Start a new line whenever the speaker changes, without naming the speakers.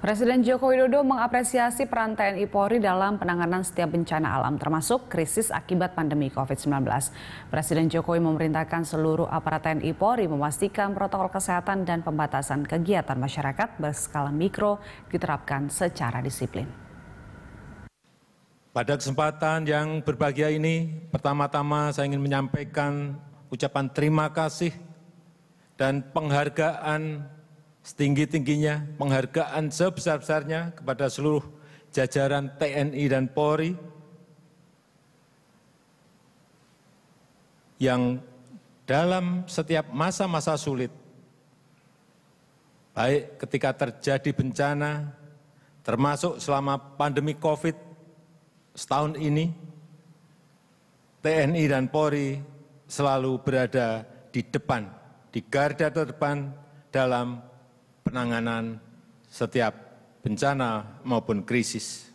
Presiden Joko Widodo mengapresiasi peran TNI Polri dalam penanganan setiap bencana alam termasuk krisis akibat pandemi COVID-19. Presiden Jokowi memerintahkan seluruh aparat TNI Polri memastikan protokol kesehatan dan pembatasan kegiatan masyarakat berskala mikro diterapkan secara disiplin.
Pada kesempatan yang berbahagia ini, pertama-tama saya ingin menyampaikan ucapan terima kasih dan penghargaan setinggi-tingginya, penghargaan sebesar-besarnya kepada seluruh jajaran TNI dan Polri yang dalam setiap masa-masa sulit, baik ketika terjadi bencana, termasuk selama pandemi COVID setahun ini, TNI dan Polri selalu berada di depan, di garda terdepan dalam penanganan setiap bencana maupun krisis